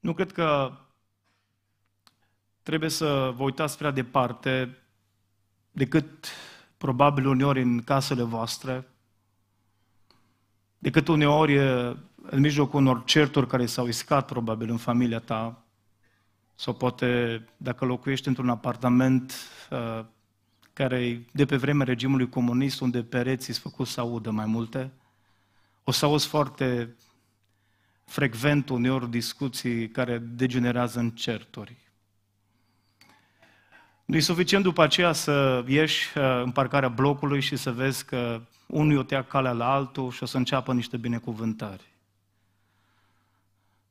Nu cred că trebuie să vă uitați prea departe decât probabil uneori în casele voastre, decât uneori în mijlocul unor certuri care s-au iscat probabil în familia ta, sau poate dacă locuiești într-un apartament uh, care de pe vremea regimului comunist, unde pereții au făcut să audă mai multe, o să auzi foarte frecvent uneori discuții care degenerează în certuri. Nu e suficient după aceea să ieși uh, în parcarea blocului și să vezi că unul o tea calea la altul și o să înceapă niște binecuvântări.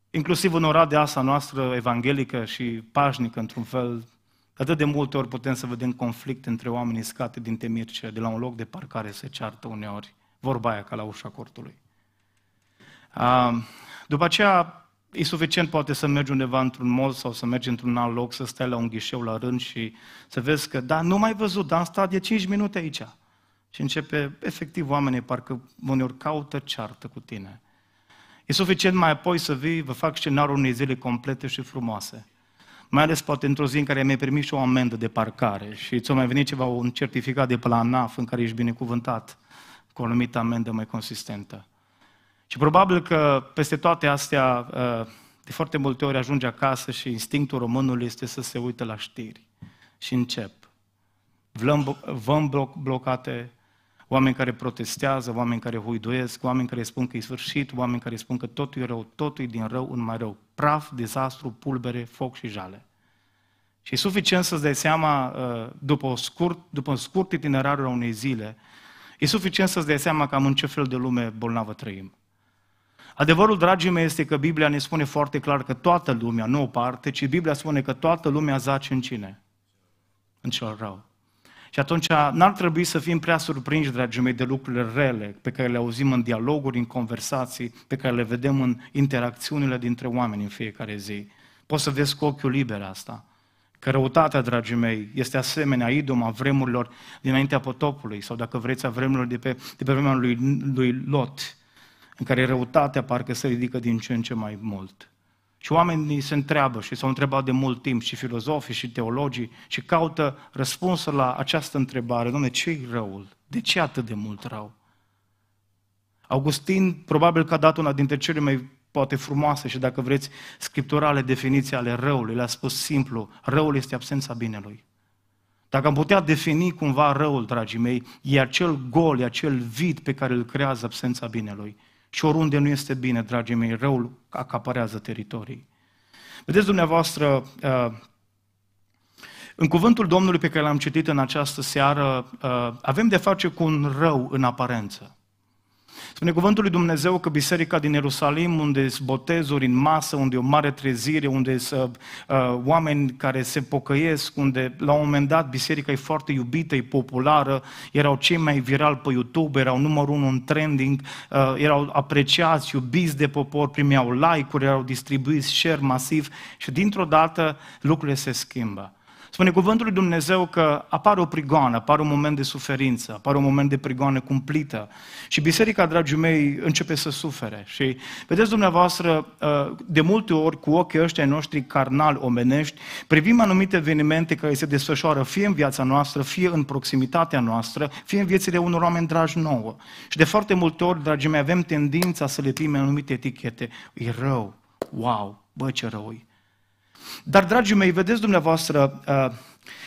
Inclusiv în ora de asta noastră evanghelică și pașnică, într-un fel, atât de multe ori putem să vedem conflict între oamenii scate din temirce, de la un loc de parcare se ceartă uneori, vorba aia ca la ușa cortului. După aceea, e suficient poate să mergi undeva într-un mall sau să mergi într-un alt loc, să stai la un ghișeu la rând și să vezi că, da, nu mai văzut, dar am stat de 5 minute aici. Și începe, efectiv, oamenii parcă uneori caută ceartă cu tine. E suficient mai apoi să vii, vă fac scenariul unei zile complete și frumoase. Mai ales poate într-o zi în care mi-ai primit și o amendă de parcare și ți-a mai venit ceva, un certificat de pe la ANAF în care ești binecuvântat cu o anumită amendă mai consistentă. Și probabil că peste toate astea, ă, de foarte multe ori ajunge acasă și instinctul românului este să se uite la știri. Și încep. Văm blocate, oameni care protestează, oameni care huiduiesc, oameni care spun că e sfârșit, oameni care spun că totul e rău, totul e din rău în mai rău. Praf, dezastru, pulbere, foc și jale. Și e suficient să-ți dai seama, ă, după, o scurt, după un scurt itinerar a unei zile, e suficient să-ți dai seama cam în ce fel de lume bolnavă trăim. Adevărul, dragii mei, este că Biblia ne spune foarte clar că toată lumea, nu o parte, ci Biblia spune că toată lumea zace în cine? În cel rău. Și atunci n-ar trebui să fim prea surprinși, dragii mei, de lucrurile rele pe care le auzim în dialoguri, în conversații, pe care le vedem în interacțiunile dintre oameni în fiecare zi. Poți să vezi cu ochiul liber asta. Că răutatea, dragii mei, este asemenea idoma vremurilor dinaintea potopului, sau dacă vreți, a vremurilor de pe, de pe vremea lui, lui Lot în care răutatea parcă se ridică din ce în ce mai mult. Și oamenii se întreabă și s-au întrebat de mult timp și filozofii și teologii și caută răspunsul la această întrebare. Dom'le, ce e răul? De ce atât de mult rău? Augustin probabil că a dat una dintre cele mai poate frumoase și dacă vreți scripturale definiții ale răului. Le-a spus simplu, răul este absența binelui. Dacă am putea defini cumva răul, dragii mei, e acel gol, e acel vid pe care îl creează absența binelui. Și oriunde nu este bine, dragii mei, răul acaparează teritorii. Vedeți dumneavoastră, uh, în cuvântul Domnului pe care l-am citit în această seară, uh, avem de face cu un rău în aparență. Spune cuvântul lui Dumnezeu că biserica din Ierusalim, unde sunt botezuri în masă, unde e o mare trezire, unde sunt uh, uh oameni care se pocăiesc, unde la un moment dat biserica e foarte iubită, e populară, erau cei mai viral pe YouTube, erau numărul unu în trending, uh, erau apreciați, iubiți de popor, primeau like-uri, erau distribuiți share masiv și dintr-o dată lucrurile se schimbă. Spune cuvântul lui Dumnezeu că apare o prigoană, apare un moment de suferință, apare un moment de prigoană cumplită. Și biserica, dragii mei, începe să sufere. Și vedeți dumneavoastră, uh, de multe ori, cu ochii ăștia noștri carnal omenești, privim anumite evenimente care se desfășoară fie în viața noastră, fie în proximitatea noastră, fie în viețile unor oameni dragi nouă. Și de foarte multe ori, dragii mei, avem tendința să le primim anumite etichete. E rău, wow, bă ce rău -i. Dar, dragii mei, vedeți dumneavoastră, uh,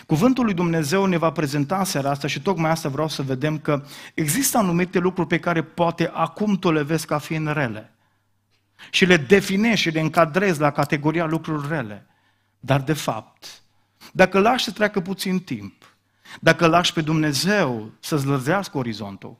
cuvântul lui Dumnezeu ne va prezenta în seara asta și tocmai asta vreau să vedem că există anumite lucruri pe care poate acum tu le vezi ca fiind rele. Și le definești și le încadrezi la categoria lucruri rele. Dar, de fapt, dacă lași să treacă puțin timp, dacă lași pe Dumnezeu să zlăzească orizontul,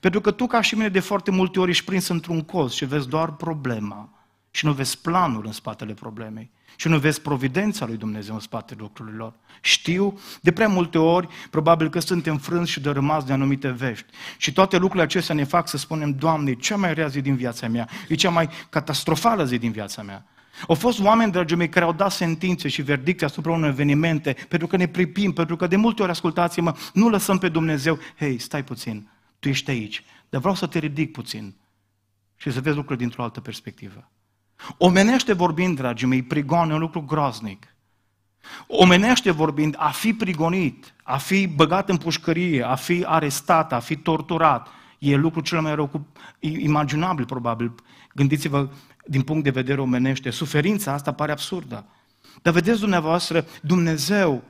pentru că tu, ca și mine, de foarte multe ori ești prins într-un colț și vezi doar problema, și nu vezi planul în spatele problemei și nu vezi providența lui Dumnezeu în spatele lucrurilor. Știu, de prea multe ori, probabil că suntem frânți și dărâmați de anumite vești. Și toate lucrurile acestea ne fac să spunem, Doamne, cea mai rea zi din viața mea, e cea mai catastrofală zi din viața mea. Au fost oameni, dragii mei, care au dat sentințe și verdicte asupra unor evenimente, pentru că ne pripim, pentru că de multe ori, ascultați-mă, nu lăsăm pe Dumnezeu, hei, stai puțin, tu ești aici, dar vreau să te ridic puțin și să vezi lucrurile dintr-o altă perspectivă. Omenește vorbind, dragii mei, e un lucru groaznic. Omenește vorbind, a fi prigonit, a fi băgat în pușcărie, a fi arestat, a fi torturat, e lucru cel mai rău, imaginabil probabil. Gândiți-vă din punct de vedere omenește. Suferința asta pare absurdă. Dar vedeți dumneavoastră, Dumnezeu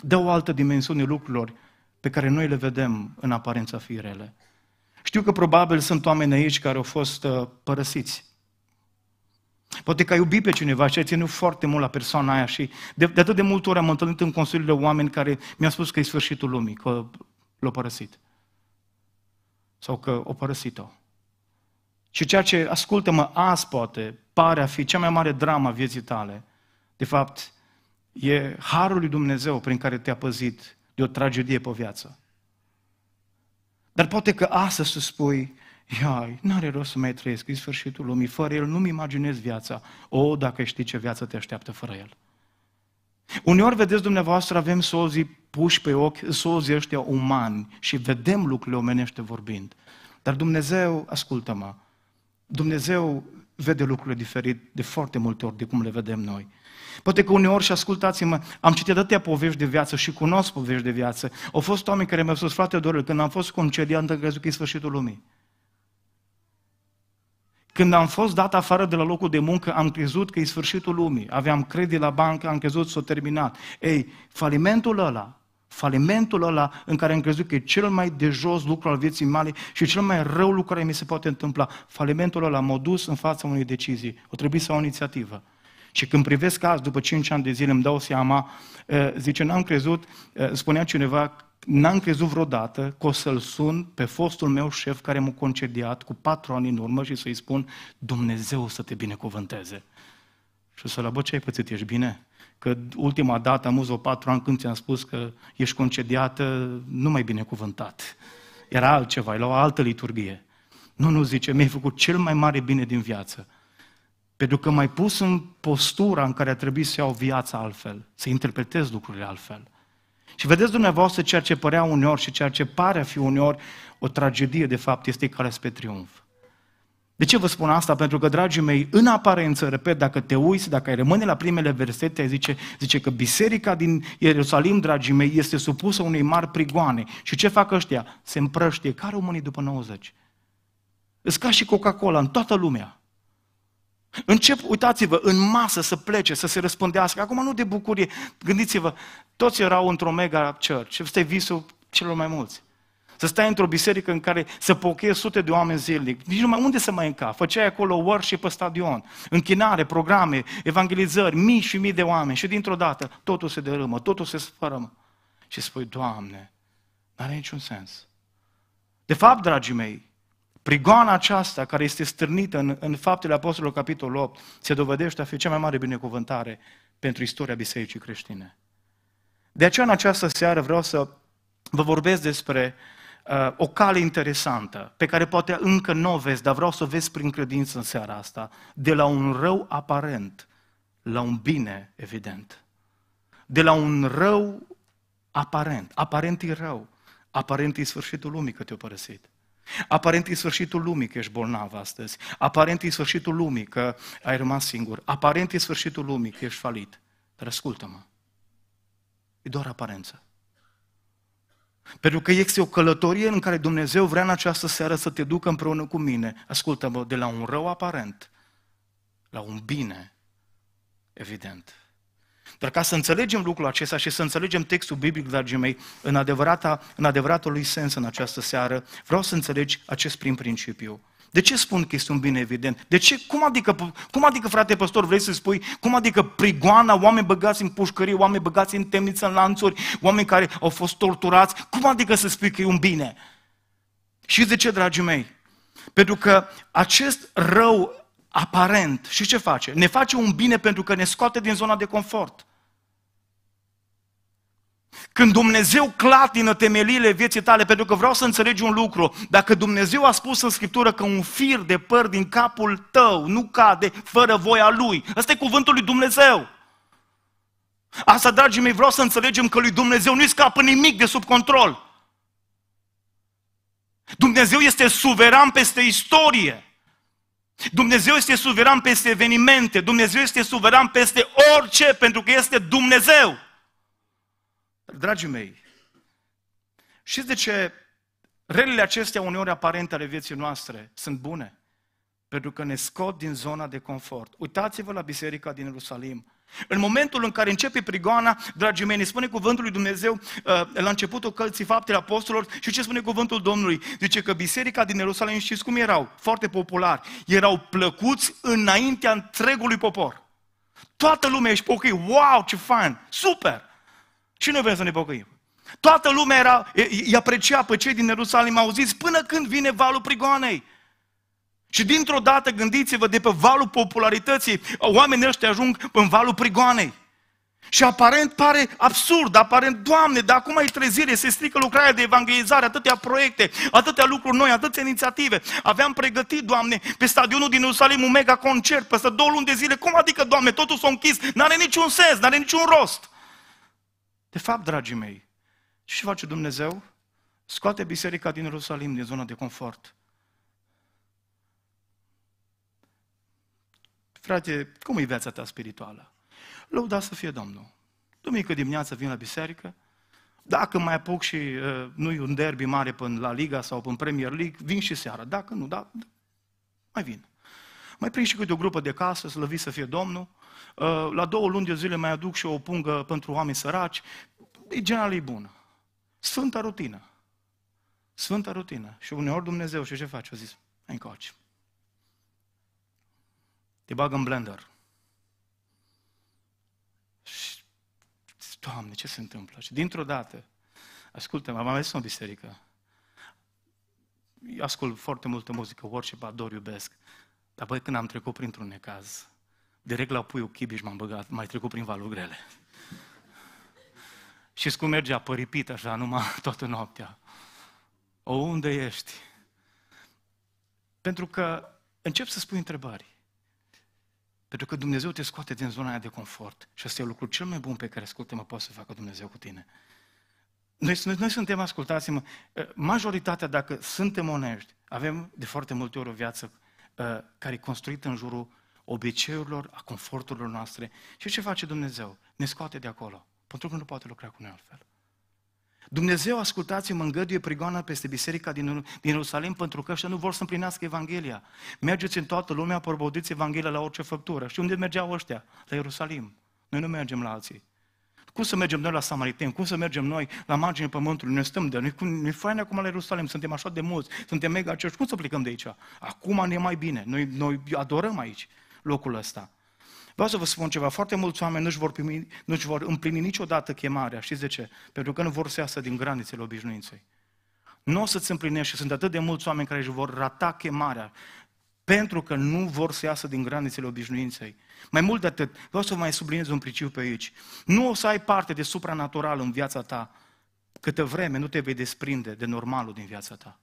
dă o altă dimensiune lucrurilor pe care noi le vedem în aparența firele. Știu că probabil sunt oameni aici care au fost uh, părăsiți Poate că ai iubit pe cineva și ai ținut foarte mult la persoana aia și de, de atât de multe ori am întâlnit în de oameni care mi-au spus că e sfârșitul lumii, că l-au părăsit. Sau că o părăsit-o. Și ceea ce, ascultă-mă, azi poate pare a fi cea mai mare drama vieții tale, de fapt, e harul lui Dumnezeu prin care te-a păzit de o tragedie pe viață. Dar poate că astăzi să spui, Iai, n-are rost să mai trăiesc, e sfârșitul lumii, fără el nu-mi imaginez viața. O, dacă știi ce viață te așteaptă fără el. Uneori, vedeți dumneavoastră, avem sozii puși pe ochi, sozii ăștia umani și vedem lucrurile omenește vorbind. Dar Dumnezeu, ascultă-mă, Dumnezeu vede lucrurile diferit de foarte multe ori de cum le vedem noi. Poate că uneori, și ascultați-mă, am citit atâtea povești de viață și cunosc povești de viață. Au fost oameni care mi-au spus, frate Dorel, când am fost concediat, am crezut că e sfârșitul lumii. Când am fost dat afară de la locul de muncă, am crezut că e sfârșitul lumii. Aveam credit la bancă, am crezut s-o terminat. Ei, falimentul ăla, falimentul ăla în care am crezut că e cel mai de jos lucru al vieții mele și cel mai rău lucru care mi se poate întâmpla, falimentul ăla m-a dus în fața unei decizii. O trebuie să au o inițiativă. Și când privesc azi, după 5 ani de zile, îmi dau seama, eh, zice, n-am crezut, eh, spunea cineva N-am crezut vreodată că o să-l sun pe fostul meu șef care m-a concediat cu patru ani în urmă și să-i spun Dumnezeu să te binecuvânteze. Și să l bă, ce ai pățit, ești bine? Că ultima dată am o patru ani când ți-am spus că ești concediată, nu mai binecuvântat. Era altceva, la o altă liturgie. Nu, nu, zice, mi-ai făcut cel mai mare bine din viață. Pentru că m-ai pus în postura în care a trebuit să iau viața altfel, să interpretez lucrurile altfel. Și vedeți dumneavoastră ceea ce părea uneori și ceea ce pare a fi uneori o tragedie, de fapt, este care spre triumf. De ce vă spun asta? Pentru că, dragii mei, în aparență, repet, dacă te uiți, dacă ai rămâne la primele versete, zice, zice că biserica din Ierusalim, dragii mei, este supusă unei mari prigoane. Și ce fac ăștia? Se împrăștie Care românii după 90. Îți ca și Coca-Cola în toată lumea. Încep, uitați-vă, în masă să plece, să se răspândească. Acum nu de bucurie. Gândiți-vă, toți erau într-o mega church. Ăsta e visul celor mai mulți. Să stai într-o biserică în care să pocheie sute de oameni zilnic. Nici nu mai unde să mai înca. Făceai acolo worship pe stadion, închinare, programe, evangelizări, mii și mii de oameni. Și dintr-o dată totul se derâmă, totul se sfărâmă. Și spui, Doamne, n-are niciun sens. De fapt, dragii mei, Prigoana aceasta care este stârnită în, în Faptele Apostolilor, capitolul 8, se dovedește a fi cea mai mare binecuvântare pentru istoria bisericii creștine. De aceea, în această seară, vreau să vă vorbesc despre uh, o cale interesantă, pe care poate încă nu o vezi, dar vreau să o vezi prin credință în seara asta, de la un rău aparent la un bine evident. De la un rău aparent. Aparent e rău. Aparent e sfârșitul lumii că te o părăsit. Aparent e sfârșitul lumii că ești bolnav astăzi. Aparent e sfârșitul lumii că ai rămas singur. Aparent e sfârșitul lumii că ești falit. Dar ascultă-mă. E doar aparență. Pentru că este o călătorie în care Dumnezeu vrea în această seară să te ducă împreună cu mine. Ascultă-mă, de la un rău aparent la un bine evident. Dar ca să înțelegem lucrul acesta și să înțelegem textul biblic, dragii mei, în, adevărata, în adevăratul lui sens în această seară, vreau să înțelegi acest prim principiu. De ce spun că este un bine evident? De ce? Cum adică, cum adică frate păstor, vrei să spui? Cum adică prigoana, oameni băgați în pușcărie, oameni băgați în temniță, în lanțuri, oameni care au fost torturați? Cum adică să spui că e un bine? Și de ce, dragii mei? Pentru că acest rău aparent. Și ce face? Ne face un bine pentru că ne scoate din zona de confort. Când Dumnezeu clatină temeliile vieții tale, pentru că vreau să înțelegi un lucru, dacă Dumnezeu a spus în Scriptură că un fir de păr din capul tău nu cade fără voia Lui, ăsta e cuvântul lui Dumnezeu. Asta, dragii mei, vreau să înțelegem că lui Dumnezeu nu-i scapă nimic de sub control. Dumnezeu este suveran peste istorie. Dumnezeu este suveran peste evenimente, Dumnezeu este suveran peste orice, pentru că este Dumnezeu. Dragii mei, știți de ce relele acestea uneori aparente ale vieții noastre sunt bune? Pentru că ne scot din zona de confort. Uitați-vă la biserica din Ierusalim. În momentul în care începe prigoana, dragii mei, ne spune cuvântul lui Dumnezeu uh, la începutul călții faptele apostolilor și ce spune cuvântul Domnului? Zice că biserica din Ierusalim, știți cum erau? Foarte populari, Erau plăcuți înaintea întregului popor. Toată lumea își pocăi. Wow, ce fain! Super! Și noi vrem să ne pocăim. Toată lumea era, îi aprecia pe cei din Ierusalim, zis, până când vine valul prigoanei. Și dintr-o dată, gândiți-vă, de pe valul popularității, oamenii ăștia ajung în valul prigoanei. Și aparent pare absurd, aparent, Doamne, dar acum e trezire, se strică lucrarea de evangelizare, atâtea proiecte, atâtea lucruri noi, atâtea inițiative. Aveam pregătit, Doamne, pe stadionul din Ierusalim un mega concert, peste două luni de zile, cum adică, Doamne, totul s-a închis, n-are niciun sens, n-are niciun rost. De fapt, dragii mei, ce face Dumnezeu? Scoate biserica din Ierusalim, din zona de confort frate, cum e viața ta spirituală? Lăuda să fie Domnul. Duminică dimineața vin la biserică, dacă mai apuc și uh, nu-i un derby mare până la Liga sau până Premier League, vin și seara. Dacă nu, da, mai vin. Mai prind și câte o grupă de casă, slăvi să fie Domnul. Uh, la două luni de zile mai aduc și o pungă pentru oameni săraci. E general e bună. Sfânta rutină. Sfânta rutină. Și uneori Dumnezeu și ce face? A zis, încoace te bag în blender. Și, Doamne, ce se întâmplă? Și dintr-o dată, ascultă, am mers o biserică, eu ascult foarte multă muzică, worship, ador, iubesc, dar băi, când am trecut printr-un necaz, direct la puiul Chibiș m-am băgat, mai trecut prin valuri grele. Și cum mergea păripit așa, numai toată noaptea. O, unde ești? Pentru că încep să spui întrebări. Pentru că Dumnezeu te scoate din zona aia de confort. Și asta e lucrul cel mai bun pe care, ascultă mă poate să facă Dumnezeu cu tine. Noi, noi, noi suntem, ascultați-mă, eh, majoritatea, dacă suntem onești, avem de foarte multe ori o viață uh, care e construită în jurul obiceiurilor, a conforturilor noastre. Și ce face Dumnezeu? Ne scoate de acolo. Pentru că nu poate lucra cu noi altfel. Dumnezeu, ascultați-mă, îngăduie prigoana peste biserica din, din Ierusalim pentru că ăștia nu vor să împlinească Evanghelia. Mergeți în toată lumea, porbodiți Evanghelia la orice făptură. Și unde mergeau ăștia? La Ierusalim. Noi nu mergem la alții. Cum să mergem noi la Samariteni? Cum să mergem noi la marginea pământului? Noi stăm de noi, noi fain acum la Ierusalim, suntem așa de mulți, suntem mega acești, cum să plecăm de aici? Acum ne mai bine, noi, noi adorăm aici locul ăsta. Vreau să vă spun ceva, foarte mulți oameni nu-și vor, primi, nu-și vor împlini niciodată chemarea, știți de ce? Pentru că nu vor să iasă din granițele obișnuinței. Nu o să-ți împlinești și sunt atât de mulți oameni care își vor rata chemarea pentru că nu vor să iasă din granițele obișnuinței. Mai mult de atât, vreau să vă mai subliniez un principiu pe aici. Nu o să ai parte de supranatural în viața ta câtă vreme nu te vei desprinde de normalul din viața ta.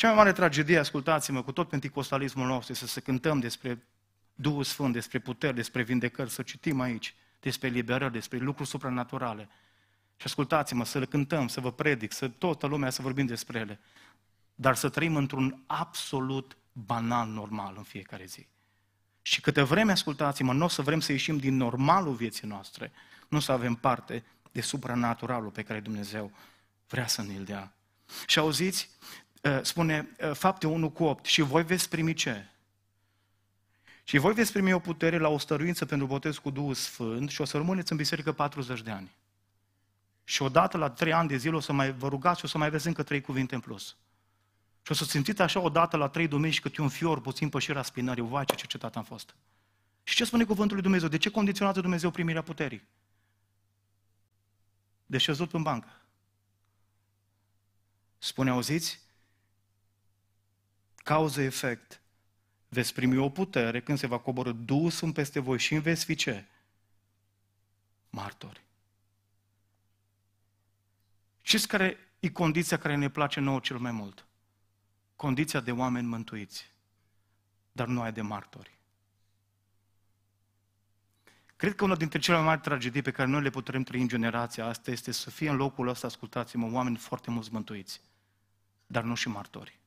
Cea mai mare tragedie, ascultați-mă, cu tot penticostalismul nostru, este să se cântăm despre Duhul Sfânt, despre puteri, despre vindecări, să citim aici despre liberări, despre lucruri supranaturale. Și ascultați-mă, să le cântăm, să vă predic, să toată lumea să vorbim despre ele. Dar să trăim într-un absolut banal normal în fiecare zi. Și câte vreme, ascultați-mă, nu o să vrem să ieșim din normalul vieții noastre, nu să avem parte de supranaturalul pe care Dumnezeu vrea să ne-l dea. Și auziți, Uh, spune uh, fapte 1 cu 8, și voi veți primi ce? Și voi veți primi o putere la o stăruință pentru botez cu Duhul Sfânt și o să rămâneți în biserică 40 de ani. Și odată la 3 ani de zile o să mai vă rugați și o să mai aveți încă 3 cuvinte în plus. Și o să simțiți așa odată la 3 duminici câte un fior puțin pășirea spinării. Vai, ce cercetat am fost! Și ce spune cuvântul lui Dumnezeu? De ce condiționează Dumnezeu primirea puterii? șezut în bancă. Spune, auziți? cauză-efect. Veți primi o putere când se va coborâ Duhul Sfânt peste voi și veți fi ce? Martori. Știți care e condiția care ne place nouă cel mai mult? Condiția de oameni mântuiți, dar nu ai de martori. Cred că una dintre cele mai mari tragedii pe care noi le putem trăi în generația asta este să fie în locul ăsta, ascultați-mă, oameni foarte mulți mântuiți, dar nu și martori.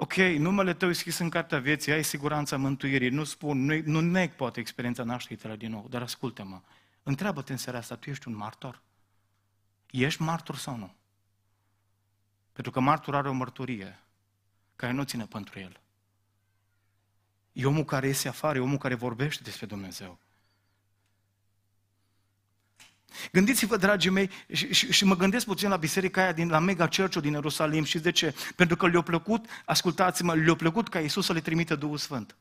ok, numele tău e scris în cartea vieții, ai siguranța mântuirii, nu spun, nu, nu neg poate experiența nașterii tale din nou, dar ascultă-mă, întreabă-te în seara asta, tu ești un martor? Ești martor sau nu? Pentru că martor are o mărturie care nu ține pentru el. E omul care iese afară, e omul care vorbește despre Dumnezeu. Gândiți-vă, dragii mei, și, și, și mă gândesc puțin la biserica aia din la Mega church din Ierusalim și de ce? Pentru că le-a plăcut, ascultați-mă, le-a plăcut ca Iisus să le trimite Duhul Sfânt.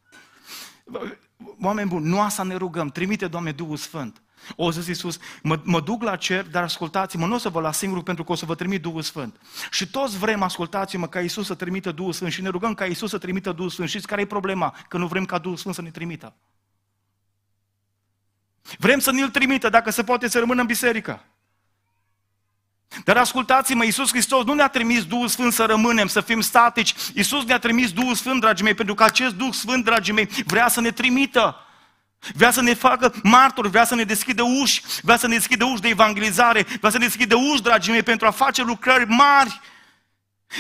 Oameni buni, nu asta ne rugăm, trimite, Doamne, Duhul Sfânt. O zis Iisus, mă, mă duc la cer, dar ascultați-mă, nu o să vă las singur pentru că o să vă trimit Duhul Sfânt. Și toți vrem, ascultați-mă, ca Iisus să trimită Duhul Sfânt și ne rugăm ca Iisus să trimită Duhul Sfânt. Știți care e problema? Că nu vrem ca Duhul Sfânt să ne trimită. Vrem să ne-l trimită, dacă se poate, să rămână în biserică. Dar ascultați-mă, Iisus Hristos nu ne-a trimis Duhul Sfânt să rămânem, să fim statici. Iisus ne-a trimis Duhul Sfânt, dragii mei, pentru că acest Duh Sfânt, dragii mei, vrea să ne trimită. Vrea să ne facă martori, vrea să ne deschidă uși, vrea să ne deschidă uși de evangelizare, vrea să ne deschidă uși, dragii mei, pentru a face lucrări mari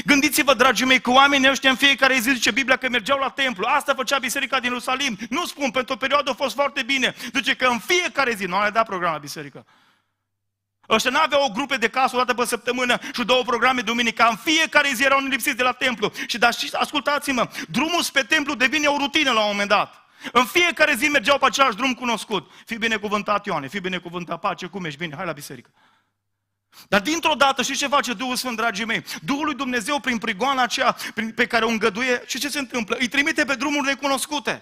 Gândiți-vă, dragii mei, cu oamenii ăștia în fiecare zi zice Biblia că mergeau la templu. Asta făcea biserica din Ierusalim. Nu spun, pentru o perioadă a fost foarte bine. Zice că în fiecare zi, nu le da program la biserică. Ăștia nu aveau o grupe de casă o dată pe săptămână și două programe duminica. În fiecare zi erau lipsiți de la templu. Și dar ascultați-mă, drumul spre templu devine o rutină la un moment dat. În fiecare zi mergeau pe același drum cunoscut. Fii binecuvântat, Ioane, fii binecuvântat, pace, cum ești bine, hai la biserică. Dar dintr-o dată, și ce face Duhul Sfânt, dragii mei? Duhul lui Dumnezeu, prin prigoana aceea pe care o îngăduie, și ce se întâmplă? Îi trimite pe drumuri necunoscute.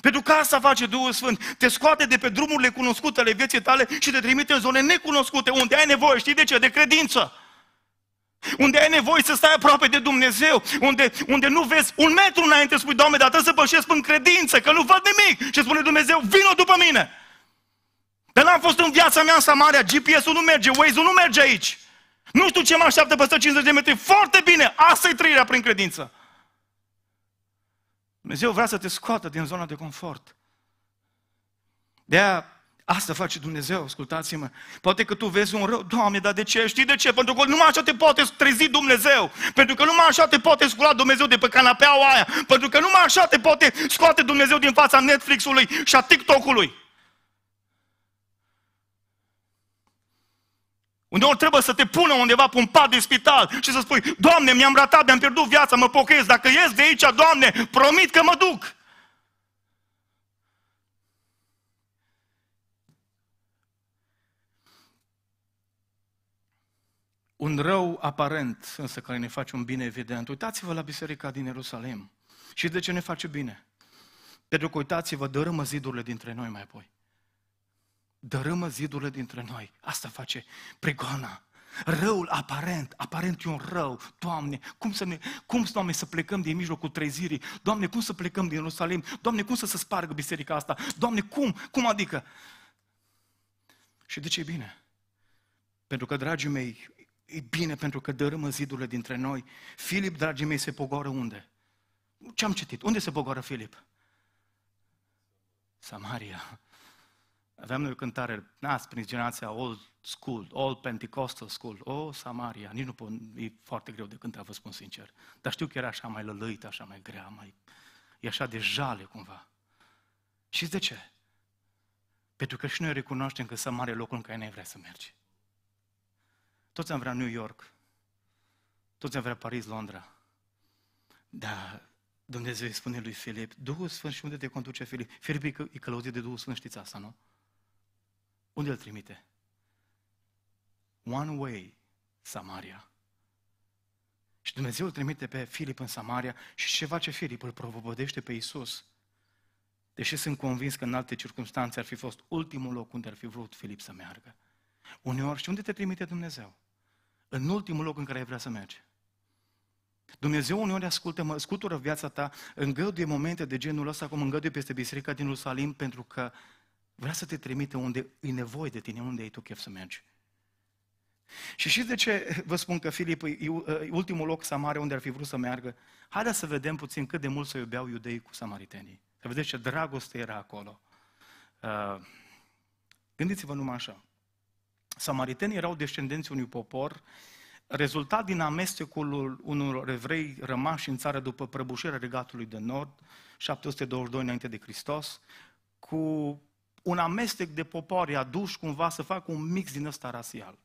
Pentru că asta face Duhul Sfânt. Te scoate de pe drumurile cunoscute ale vieții tale și te trimite în zone necunoscute, unde ai nevoie, știi de ce? De credință. Unde ai nevoie să stai aproape de Dumnezeu, unde, unde nu vezi un metru înainte, spui, Doamne, dar trebuie să pășesc în credință, că nu văd nimic. Și spune Dumnezeu, vino după mine. Dar n-am fost în viața mea în Samaria, GPS-ul nu merge, Waze-ul nu merge aici. Nu știu ce mă așteaptă peste 50 de metri. Foarte bine, asta e trăirea prin credință. Dumnezeu vrea să te scoată din zona de confort. de -aia Asta face Dumnezeu, ascultați-mă. Poate că tu vezi un rău, Doamne, dar de ce? Știi de ce? Pentru că numai așa te poate trezi Dumnezeu. Pentru că numai așa te poate scula Dumnezeu de pe canapeaua aia. Pentru că numai așa te poate scoate Dumnezeu din fața Netflix-ului și a TikTok-ului. Uneori trebuie să te pună undeva pe un pat de spital și să spui, Doamne, mi-am ratat, mi-am pierdut viața, mă pochez, dacă ies de aici, Doamne, promit că mă duc. Un rău aparent, însă care ne face un bine evident. Uitați-vă la biserica din Ierusalim. Și de ce ne face bine? Pentru că uitați-vă, dărâmă zidurile dintre noi mai apoi dărâmă zidurile dintre noi. Asta face prigoana. Răul aparent, aparent e un rău. Doamne, cum să ne, cum, Doamne, să plecăm din mijlocul trezirii? Doamne, cum să plecăm din Ierusalim? Doamne, cum să se spargă biserica asta? Doamne, cum? Cum adică? Și de ce e bine? Pentru că, dragii mei, e bine pentru că dărâmă zidurile dintre noi. Filip, dragii mei, se pogoară unde? Ce am citit? Unde se pogoară Filip? Samaria. Aveam noi o cântare, n-ați prins generația old school, old Pentecostal school, o, oh, Samaria, nici nu pot, e foarte greu de cântat, vă spun sincer. Dar știu că era așa mai lălăită, așa mai grea, mai, e așa de jale cumva. Și de ce? Pentru că și noi recunoaștem că Samaria e locul în care ne vrea să mergi. Toți am vrea New York, toți am vrea Paris, Londra. Dar Dumnezeu îi spune lui Filip, Duhul Sfânt și unde te conduce Filip? Filip e călăuzit de Duhul Sfânt, știți asta, nu? Unde îl trimite? One way, Samaria. Și Dumnezeu îl trimite pe Filip în Samaria și ce face Filip? Îl propovădește pe Isus. Deși sunt convins că în alte circunstanțe ar fi fost ultimul loc unde ar fi vrut Filip să meargă. Uneori, și unde te trimite Dumnezeu? În ultimul loc în care ai vrea să mergi. Dumnezeu uneori ascultă, scutură viața ta, îngăduie momente de genul ăsta, cum îngăduie peste biserica din Ierusalim, pentru că Vrea să te trimite unde e nevoie de tine, unde ai tu chef să mergi. Și știți de ce vă spun că Filip e ultimul loc Samaria unde ar fi vrut să meargă? Haideți să vedem puțin cât de mult să iubeau iudeii cu samaritenii. Să vedeți ce dragoste era acolo. Uh, gândiți-vă numai așa. Samaritenii erau descendenți unui popor rezultat din amestecul unor evrei rămași în țară după prăbușirea regatului de nord, 722 înainte de Hristos, cu un amestec de popoare aduși cumva să facă un mix din ăsta rasial.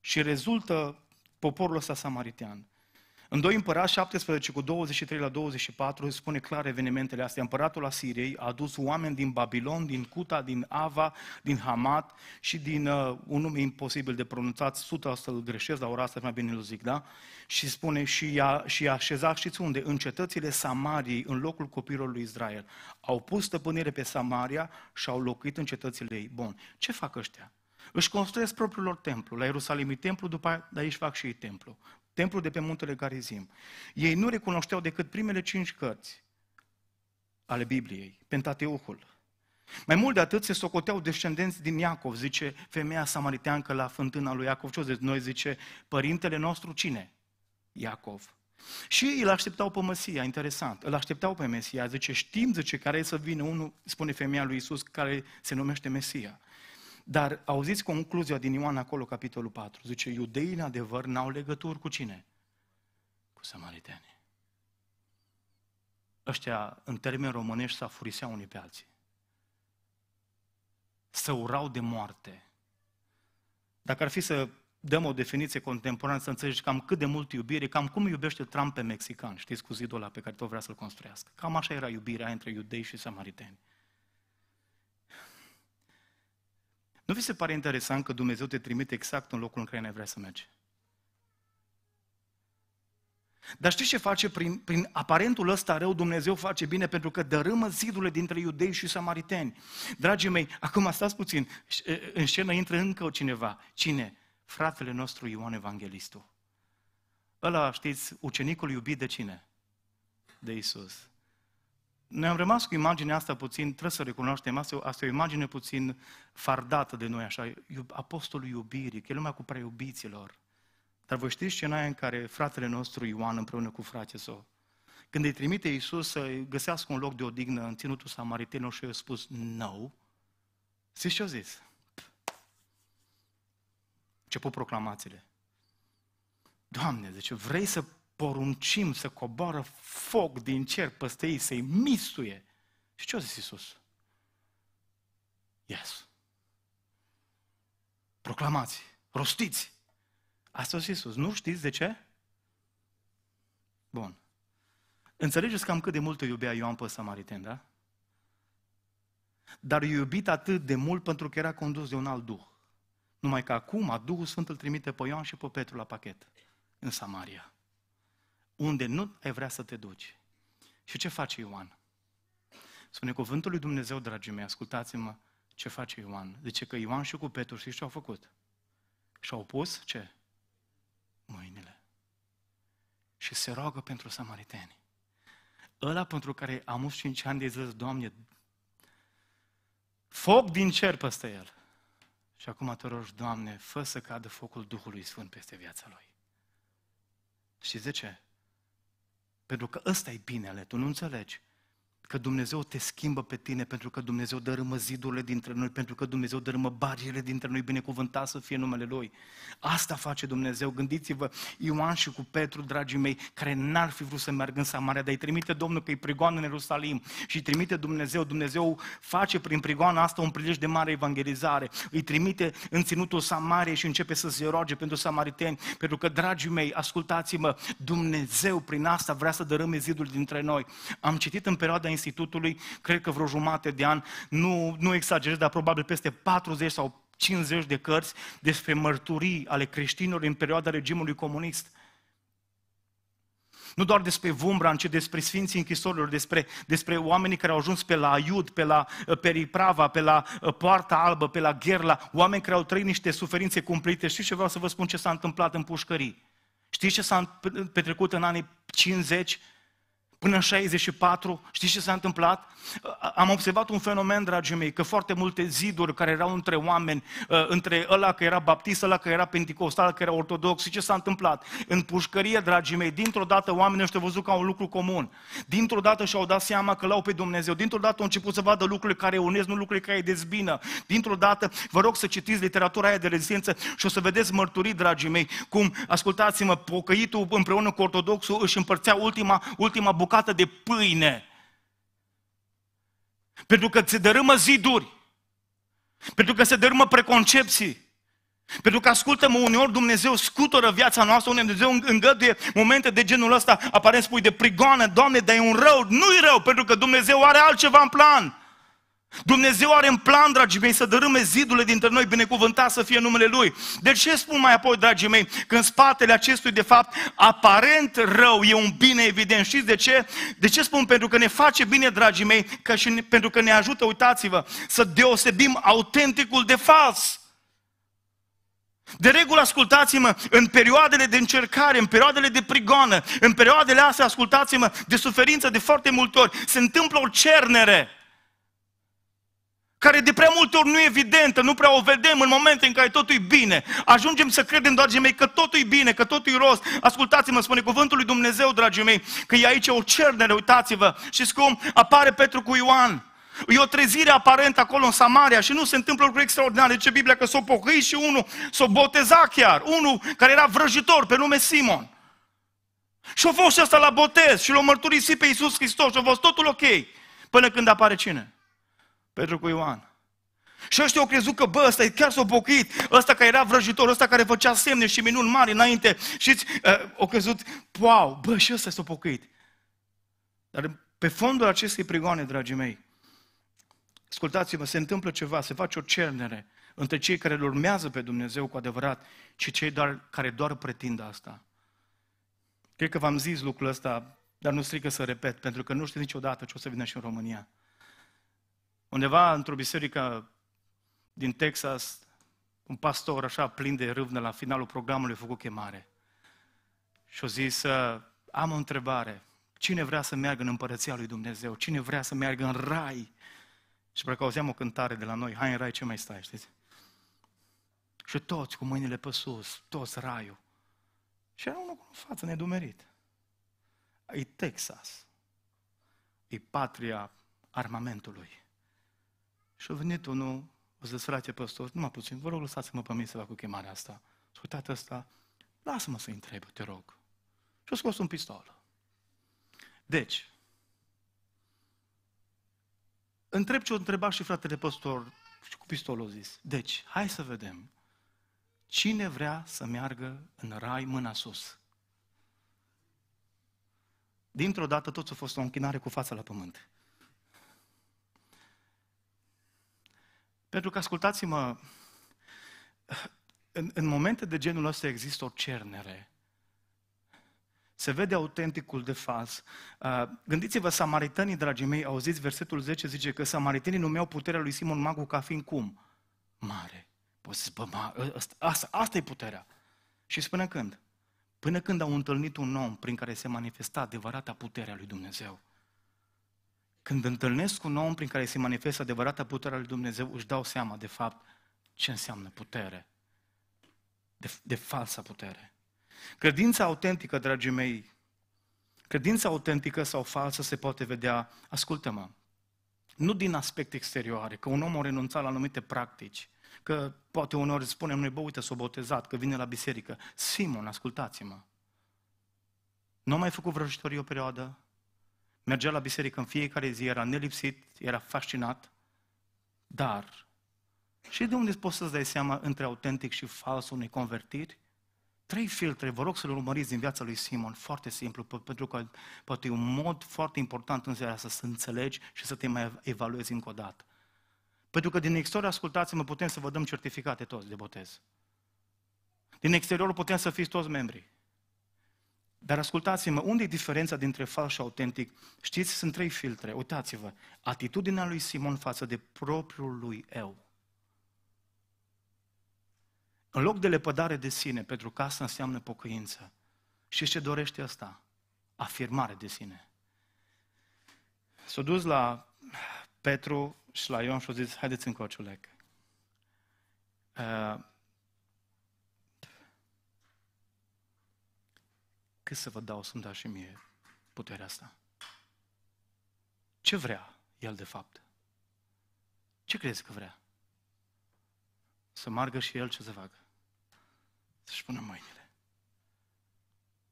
Și rezultă poporul ăsta samaritean. În 2 împărați 17 cu 23 la 24 spune clar evenimentele astea. Împăratul Asiriei a adus oameni din Babilon, din Cuta, din Ava, din Hamat și din uh, un nume imposibil de pronunțat, 100% să-l greșesc, la ora asta mai bine îl zic, da? Și spune și i-a, și i-a așezat, știți unde? În cetățile Samariei, în locul copilor lui Israel. Au pus stăpânire pe Samaria și au locuit în cetățile ei. Bun, ce fac ăștia? Își construiesc propriul lor templu. La Ierusalim e templu, după aia, dar aici fac și ei templu templul de pe muntele Garizim. Ei nu recunoșteau decât primele cinci cărți ale Bibliei, Pentateuhul. Mai mult de atât se socoteau descendenți din Iacov, zice femeia samariteancă la fântâna lui Iacov. Ce zice? Noi zice, părintele nostru cine? Iacov. Și îl așteptau pe Mesia, interesant, îl așteptau pe Mesia, zice, știm, zice, care e să vină unul, spune femeia lui Isus, care se numește Mesia. Dar auziți concluzia din Ioan acolo, capitolul 4. Zice, iudeii în adevăr n-au legături cu cine? Cu samariteni. Ăștia, în termeni românești, s-a furisea unii pe alții. Să urau de moarte. Dacă ar fi să dăm o definiție contemporană să înțelegi cam cât de mult iubire, cam cum iubește Trump pe mexican, știți, cu zidul ăla pe care tot vrea să-l construiască. Cam așa era iubirea între iudei și samariteni. Nu vi se pare interesant că Dumnezeu te trimite exact în locul în care ne vrea să mergi? Dar știți ce face? Prin, prin aparentul ăsta rău Dumnezeu face bine pentru că dărâmă zidurile dintre iudei și samariteni. Dragii mei, acum stați puțin, în scenă intră încă cineva. Cine? Fratele nostru Ioan Evanghelistul. Ăla, știți, ucenicul iubit de cine? De Isus. Noi am rămas cu imaginea asta puțin, trebuie să recunoaștem, asta, asta e o imagine puțin fardată de noi, așa, apostolul iubirii, că e lumea cu preiubiților. Dar vă știți ce în care fratele nostru Ioan împreună cu frate său, când îi trimite Iisus să găsească un loc de odihnă în ținutul samaritenilor și eu spus no, știți ce a zis? Ce proclamațiile. Doamne, deci vrei să poruncim să coboară foc din cer peste ei, să-i mistuie. Și ce a zis Iisus? Yes. Proclamați, rostiți. Asta a zis Iisus. Nu știți de ce? Bun. Înțelegeți cam cât de mult o iubea Ioan pe Samariten, da? Dar i iubit atât de mult pentru că era condus de un alt duh. Numai că acum Duhul Sfânt îl trimite pe Ioan și pe Petru la pachet, în Samaria unde nu ai vrea să te duci. Și ce face Ioan? Spune cuvântul lui Dumnezeu, dragii mei, ascultați-mă ce face Ioan. Zice că Ioan și cu Petru știți ce au făcut? Și-au pus ce? Mâinile. Și se roagă pentru samariteni. Ăla pentru care am 5 ani de zile, Doamne, foc din cer peste el. Și acum te rogi, Doamne, fă să cadă focul Duhului Sfânt peste viața lui. Și de ce? Pentru că ăsta e binele, tu nu înțelegi că Dumnezeu te schimbă pe tine, pentru că Dumnezeu dărâmă zidurile dintre noi, pentru că Dumnezeu dărâmă barierele dintre noi, binecuvântat să fie numele Lui. Asta face Dumnezeu. Gândiți-vă, Ioan și cu Petru, dragii mei, care n-ar fi vrut să meargă în Samaria, dar îi trimite Domnul că îi prigoană în Ierusalim și îi trimite Dumnezeu. Dumnezeu face prin prigoană asta un prilej de mare evangelizare. Îi trimite în ținutul Samarie și începe să se roage pentru samariteni, pentru că, dragii mei, ascultați-mă, Dumnezeu prin asta vrea să dărâme zidul dintre noi. Am citit în perioada institutului, cred că vreo jumate de an, nu, nu exagerez, dar probabil peste 40 sau 50 de cărți despre mărturii ale creștinilor în perioada regimului comunist. Nu doar despre Vumbran, ci despre Sfinții Închisorilor, despre, despre oamenii care au ajuns pe la Iud, pe la uh, Periprava, pe la uh, Poarta Albă, pe la Gherla, oameni care au trăit niște suferințe cumplite. Știți ce vreau să vă spun ce s-a întâmplat în pușcării? Știți ce s-a petrecut în anii 50? până în 64, știți ce s-a întâmplat? Am observat un fenomen, dragii mei, că foarte multe ziduri care erau între oameni, ă, între ăla că era baptist, ăla că era pentecostal, că era ortodox, și ce s-a întâmplat? În pușcărie, dragii mei, dintr-o dată oamenii ăștia au văzut ca un lucru comun. Dintr-o dată și-au dat seama că l-au pe Dumnezeu. Dintr-o dată au început să vadă lucruri care unesc, nu lucruri care îi dezbină. Dintr-o dată, vă rog să citiți literatura aia de rezistență și o să vedeți mărturii, dragii mei, cum, ascultați-mă, pocăitul împreună cu ortodoxul își împărțea ultima, ultima bucată bucată de pâine. Pentru că se dărâmă ziduri. Pentru că se dărâmă preconcepții. Pentru că, ascultă-mă, uneori Dumnezeu scutură viața noastră, uneori Dumnezeu îngăduie momente de genul ăsta, aparent spui de prigoană, Doamne, dar e un rău, nu-i rău, pentru că Dumnezeu are altceva în plan. Dumnezeu are în plan, dragii mei, să dărâme zidurile dintre noi, binecuvântat să fie numele Lui. De ce spun mai apoi, dragii mei, că în spatele acestui, de fapt, aparent rău e un bine evident? Știți de ce? De ce spun? Pentru că ne face bine, dragii mei, că și pentru că ne ajută, uitați-vă, să deosebim autenticul de fals. De regulă, ascultați-mă, în perioadele de încercare, în perioadele de prigoană, în perioadele astea, ascultați-mă, de suferință de foarte multe ori, se întâmplă o cernere care de prea multe ori nu e evidentă, nu prea o vedem în momente în care totul e bine. Ajungem să credem, dragii mei, că totul e bine, că totul e rost. Ascultați-mă, spune cuvântul lui Dumnezeu, dragii mei, că e aici o cernere, uitați-vă. Și cum? Apare Petru cu Ioan. E o trezire aparentă acolo în Samaria și nu se întâmplă lucruri extraordinare. Ce Biblia că s-o pocăi și unul s-o boteza chiar. Unul care era vrăjitor pe nume Simon. Și a fost și asta la botez și l-a mărturisit pe Iisus Hristos și a fost totul ok. Până când apare cine? Petru cu Ioan. Și ăștia au crezut că, bă, ăsta e chiar s-a bocuit, ăsta care era vrăjitor, ăsta care făcea semne și minuni mari înainte. Și uh, au crezut, wow, bă, și ăsta s-a bocuit. Dar pe fondul acestei prigoane, dragii mei, ascultați-mă, se întâmplă ceva, se face o cernere între cei care îl urmează pe Dumnezeu cu adevărat și cei doar, care doar pretind asta. Cred că v-am zis lucrul ăsta, dar nu strică să repet, pentru că nu știu niciodată ce o să vină și în România. Undeva într-o biserică din Texas, un pastor așa plin de râvnă la finalul programului a făcut chemare. Și a zis, am o întrebare, cine vrea să meargă în împărăția lui Dumnezeu? Cine vrea să meargă în rai? Și că auzeam o cântare de la noi, hai în rai, ce mai stai, știți? Și toți cu mâinile pe sus, toți raiul. Și era unul cu o față nedumerit. E Texas. E patria armamentului. Și a venit unul, o zis, frate păstor, numai puțin, vă rog, lăsați-mă pe mine să fac cu chemarea asta. Și uitat ăsta, lasă-mă să-i întreb, te rog. Și a scos un pistol. Deci, întreb ce o întreba și fratele păstor și cu pistolul zis. Deci, hai să vedem. Cine vrea să meargă în rai mâna sus? Dintr-o dată toți au fost o închinare cu fața la pământ. Pentru că, ascultați-mă, în, în momente de genul ăsta există o cernere. Se vede autenticul de fals. Uh, gândiți-vă, samaritanii, dragii mei, auziți versetul 10, zice că samaritanii numeau puterea lui Simon Magu ca fiind cum? Mare. Poți zici, bă, ma, asta, ă, asta, asta e puterea. Și spune când? Până când au întâlnit un om prin care se manifesta adevărata puterea lui Dumnezeu. Când întâlnesc un om prin care se manifestă adevărata puterea lui Dumnezeu, își dau seama, de fapt, ce înseamnă putere. De, de falsa putere. Credința autentică, dragii mei, credința autentică sau falsă se poate vedea, ascultă-mă, nu din aspecte exterioare, că un om a renunțat la anumite practici, că poate uneori spunem noi, bă, uite, s-a botezat, că vine la biserică. Simon, ascultați-mă. Nu am mai făcut vrăjitorii o perioadă? Mergea la biserică în fiecare zi, era nelipsit, era fascinat, dar și de unde poți să-ți dai seama între autentic și fals unei convertiri? Trei filtre, vă rog să le urmăriți din viața lui Simon, foarte simplu, pentru că poate e un mod foarte important în ziua să să înțelegi și să te mai evaluezi încă o dată. Pentru că din exterior, ascultați-mă, putem să vă dăm certificate toți de botez. Din exterior putem să fiți toți membri. Dar ascultați-mă, unde e diferența dintre fals și autentic? Știți, sunt trei filtre. Uitați-vă. Atitudinea lui Simon față de propriul lui eu. În loc de lepădare de sine, pentru că asta înseamnă pocăință. Și ce dorește asta? Afirmare de sine. S-a dus la Petru și la Ion și a zis, haideți încolo, ciulec. Uh, cât să vă dau să-mi dați și mie puterea asta. Ce vrea el de fapt? Ce crezi că vrea? Să margă și el ce să facă? Să-și pună mâinile.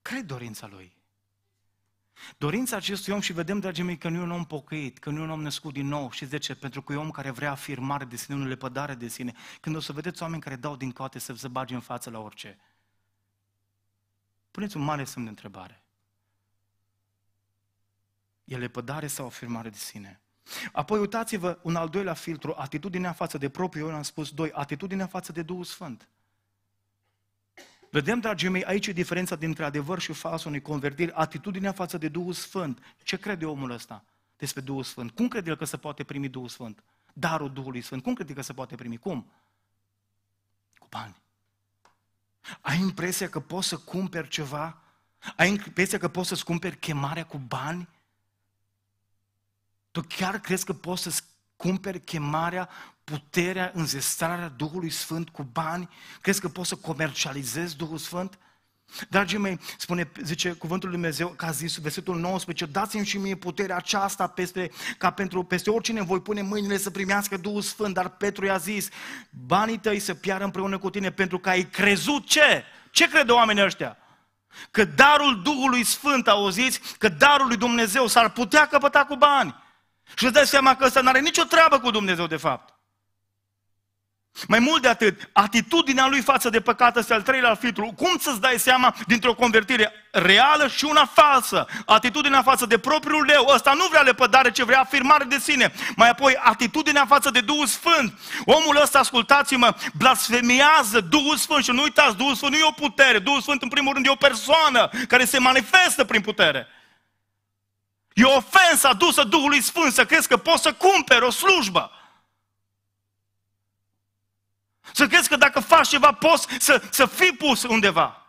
Care-i dorința lui? Dorința acestui om și vedem, dragii mei, că nu e un om pocăit, că nu e un om născut din nou. Și de ce? Pentru că e un om care vrea afirmare de sine, nu lepădare de sine. Când o să vedeți oameni care dau din coate să se bage în față la orice. Puneți un mare semn de întrebare. E lepădare sau afirmare de sine? Apoi uitați-vă un al doilea filtru, atitudinea față de propriu, eu am spus doi, atitudinea față de Duhul Sfânt. Vedem, dragii mei, aici e diferența dintre adevăr și fals unui convertiri, atitudinea față de Duhul Sfânt. Ce crede omul ăsta despre Duhul Sfânt? Cum crede el că se poate primi Duhul Sfânt? Darul Duhului Sfânt. Cum crede că se poate primi? Cum? Cu bani. Ai impresia că poți să cumperi ceva? Ai impresia că poți să-ți cumperi chemarea cu bani? Tu chiar crezi că poți să-ți cumperi chemarea, puterea, înzestrarea Duhului Sfânt cu bani? Crezi că poți să comercializezi Duhul Sfânt? Dragii mei, spune, zice cuvântul Lui Dumnezeu, ca a zis versetul 19, dați-mi și mie puterea aceasta peste, ca pentru peste oricine voi pune mâinile să primească Duhul Sfânt, dar Petru i-a zis, banii tăi să piară împreună cu tine pentru că ai crezut ce? Ce crede oamenii ăștia? Că darul Duhului Sfânt, auziți, că darul lui Dumnezeu s-ar putea căpăta cu bani. Și îți dai seama că ăsta nu are nicio treabă cu Dumnezeu, de fapt. Mai mult de atât, atitudinea lui față de păcat este al treilea filtru. Cum să-ți dai seama dintr-o convertire reală și una falsă? Atitudinea față de propriul Leu, ăsta nu vrea lepădare, ci vrea afirmare de sine. Mai apoi, atitudinea față de Duhul Sfânt. Omul ăsta, ascultați-mă, blasfemiază Duhul Sfânt și nu uitați, Duhul Sfânt nu e o putere. Duhul Sfânt, în primul rând, e o persoană care se manifestă prin putere. E o ofensă adusă Duhului Sfânt să crezi că poți să cumperi o slujbă. Să crezi că dacă faci ceva poți să, să fii pus undeva.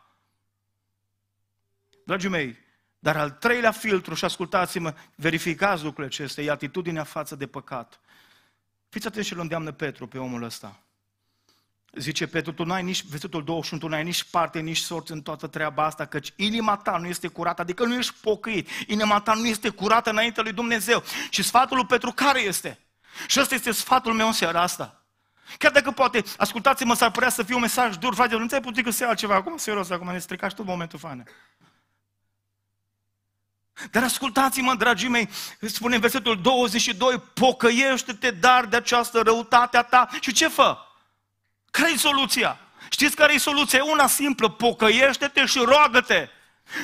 Dragii mei, dar al treilea filtru, și ascultați-mă, verificați lucrurile acestea, e atitudinea față de păcat. Fiți atenți și îl îndeamnă Petru pe omul ăsta. Zice Petru, tu n-ai nici, versetul 21, tu n-ai nici parte, nici sorți în toată treaba asta, căci inima ta nu este curată, adică nu ești pocăit, inima ta nu este curată înaintea lui Dumnezeu. Și sfatul lui Petru care este? Și ăsta este sfatul meu în seara asta. Chiar dacă poate, ascultați-mă, s-ar părea să fie un mesaj dur, frate, nu ți-ai putut să iei altceva. Acum, serios, acum ne stricași tot momentul fane. Dar ascultați-mă, dragii mei, spune în versetul 22, pocăiește-te dar de această răutate a ta. Și ce fă? Care i soluția? Știți care e soluția? E una simplă, pocăiește-te și roagă-te.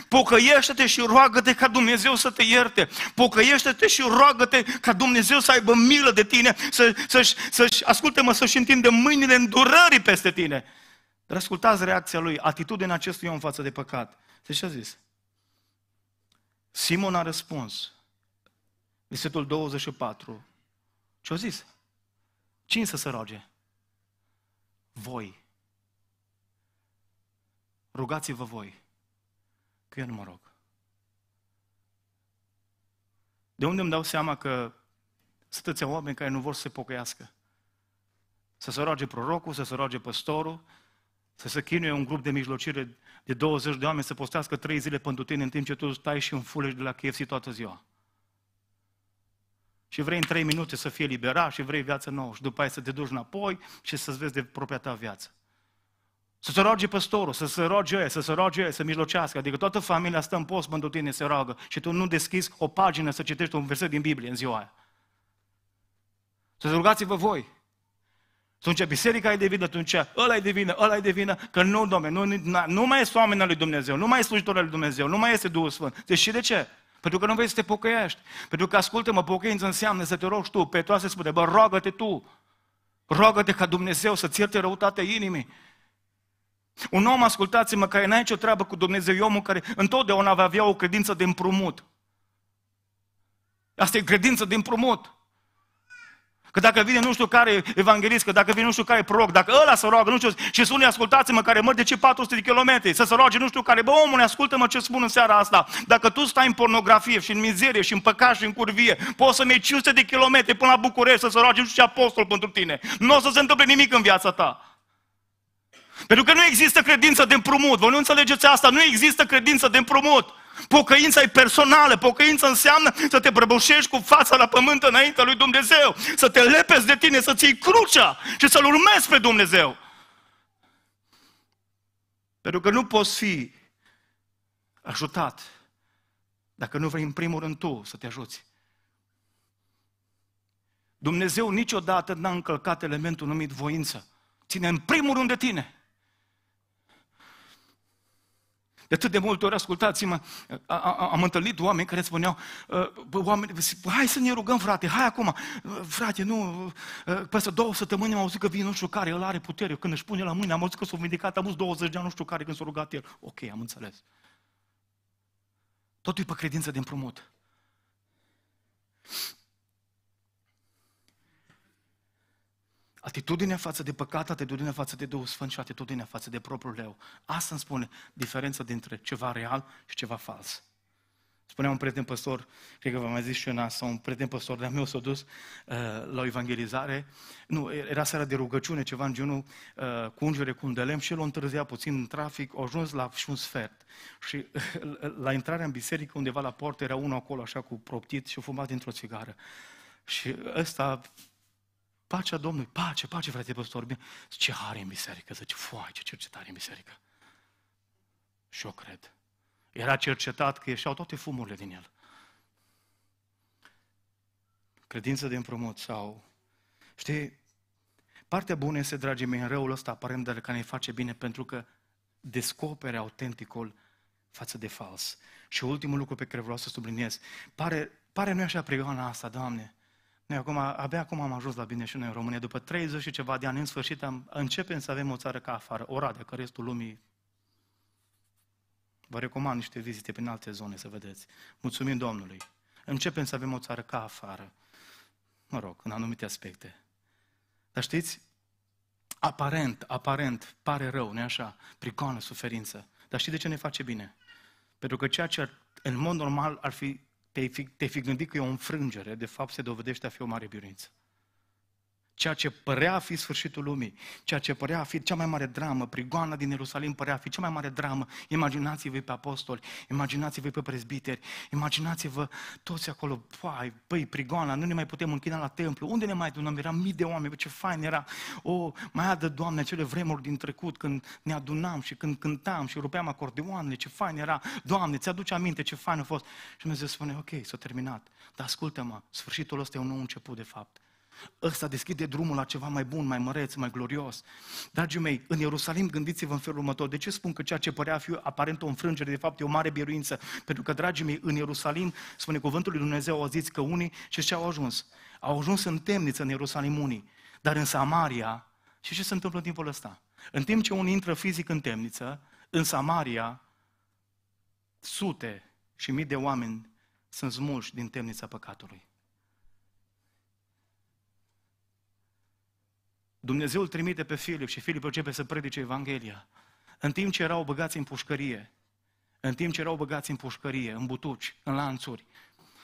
Pocăiește-te și roagă-te ca Dumnezeu să te ierte. Pocăiește-te și roagă-te ca Dumnezeu să aibă milă de tine, să, să-și, să-și asculte-mă, să-și întinde mâinile îndurării peste tine. Dar ascultați reacția lui, atitudinea acestui om față de păcat. De deci ce a zis? Simon a răspuns. Versetul 24. Ce a zis? Cine să se roage? Voi. Rugați-vă voi că eu mă rog. De unde îmi dau seama că sunt atâția oameni care nu vor să se pocăiască? Să se roage prorocul, să se roage păstorul, să se chinuie un grup de mijlocire de 20 de oameni să postească 3 zile pentru tine în timp ce tu stai și înfulești de la KFC toată ziua. Și vrei în 3 minute să fie liberat și vrei viață nouă și după aia să te duci înapoi și să-ți vezi de propria ta viață. Să se roage păstorul, să se roage ăia, să se roage ăia, să mijlocească. Adică toată familia stă în post pentru tine, se roagă. Și tu nu deschizi o pagină să citești un verset din Biblie în ziua aia. Să rugați-vă voi. Atunci biserica e de vină, atunci ăla e de vină, ăla e de vină, că nu, domne, nu, nu, nu mai este oameni al lui Dumnezeu, nu mai este slujitorul lui Dumnezeu, nu mai este Duhul Sfânt. Deci și de ce? Pentru că nu vrei să te pocăiești. Pentru că, ascultă-mă, pocăință înseamnă să te rogi tu. Pe toate se spune, bă, roagă-te tu. Roagă-te ca Dumnezeu să-ți ierte răutatea inimii. Un om, ascultați-mă, care n a nicio treabă cu Dumnezeu, e omul care întotdeauna va avea o credință de împrumut. Asta e credință de împrumut. Că dacă vine nu știu care evanghelist, că dacă vine nu știu care proroc, dacă ăla se roagă, nu știu, și spune, ascultați-mă, care mărge ce 400 de kilometri, să se roage nu știu care, bă, omule, ascultă-mă ce spun în seara asta. Dacă tu stai în pornografie și în mizerie și în păcat și în curvie, poți să mergi 500 de kilometri până la București să se roage nu știu ce apostol pentru tine. Nu o să se întâmple nimic în viața ta. Pentru că nu există credință de împrumut. Vă nu înțelegeți asta? Nu există credință de împrumut. Pocăința e personală. Pocăința înseamnă să te prăbușești cu fața la pământ înaintea lui Dumnezeu. Să te lepezi de tine, să ții crucea și să-L urmezi pe Dumnezeu. Pentru că nu poți fi ajutat dacă nu vrei în primul rând tu să te ajuți. Dumnezeu niciodată n-a încălcat elementul numit voință. Ține în primul rând de tine. De atât de multe ori, ascultați-mă, am întâlnit oameni care spuneau, ă, bă, oameni, hai să ne rugăm, frate, hai acum, ă, frate, nu, ă, peste două săptămâni am auzit că vine nu știu care, el are putere, când își pune la mâine, am auzit că s-a vindicat, am auzit 20 de ani, nu știu care, când s-a rugat el. Ok, am înțeles. Totul e pe credință de împrumut. Atitudinea față de păcat, atitudinea față de Duhul Sfânt și atitudinea față de propriul eu. Asta îmi spune diferența dintre ceva real și ceva fals. Spunea un prieten păstor, cred că v-am mai zis și eu sau un prieten păstor de-a meu s-a dus uh, la o evangelizare, nu, era seara de rugăciune, ceva în genul, uh, cu ungere, cu un delem și el o întârzia puțin în trafic, a ajuns la și un sfert. Și uh, la intrarea în biserică, undeva la poartă, era unul acolo așa cu proptit și a fumat dintr-o țigară. Și ăsta Pacea Domnului, pace, pace, frate păstor. Bine. Ce hare în biserică, zice, foai, ce cercetare în biserică. Și eu cred. Era cercetat că ieșeau toate fumurile din el. Credință de împrumut sau... Știi, partea bună este, dragii mei, în răul ăsta aparent, dar care ne face bine, pentru că descopere autenticul față de fals. Și ultimul lucru pe care vreau să subliniez, pare, pare nu așa prigoana asta, Doamne, noi acum, abia acum am ajuns la bine și noi în România. După 30 și ceva de ani, în sfârșit, am, începem să avem o țară ca afară, Oradea, că restul lumii Vă recomand niște vizite prin alte zone să vedeți. Mulțumim Domnului. Începem să avem o țară ca afară. Mă rog, în anumite aspecte. Dar știți? Aparent, aparent, pare rău, nu așa? Pricoană, suferință. Dar știți de ce ne face bine? Pentru că ceea ce în mod normal ar fi te-ai fi, te-ai fi gândit că e o înfrângere, de fapt se dovedește a fi o mare biruință. Ceea ce părea a fi sfârșitul lumii, ceea ce părea a fi cea mai mare dramă, prigoana din Ierusalim părea a fi cea mai mare dramă. Imaginați-vă pe apostoli, imaginați-vă pe prezbiteri, imaginați-vă toți acolo, păi, păi, prigoana, nu ne mai putem închina la templu, unde ne mai adunăm? Era mii de oameni, ce fain era, o, oh, mai adă, Doamne, acele vremuri din trecut când ne adunam și când cântam și rupeam acordeoanele, ce fain era, Doamne, ți-aduce aminte ce fain a fost. Și Dumnezeu spune, ok, s-a terminat, dar ascultă-mă, sfârșitul ăsta e un nou început, de fapt. Ăsta deschide drumul la ceva mai bun, mai măreț, mai glorios. Dragii mei, în Ierusalim gândiți-vă în felul următor. De ce spun că ceea ce părea a fi aparent o înfrângere, de fapt e o mare biruință? Pentru că, dragii mei, în Ierusalim, spune cuvântul lui Dumnezeu, au zis că unii, și ce au ajuns? Au ajuns în temniță în Ierusalim unii, dar în Samaria, și ce se întâmplă în timpul ăsta? În timp ce unii intră fizic în temniță, în Samaria, sute și mii de oameni sunt smulși din temnița păcatului. Dumnezeu îl trimite pe Filip și Filip începe să predice Evanghelia. În timp ce erau băgați în pușcărie, în timp ce erau băgați în pușcărie, în butuci, în lanțuri,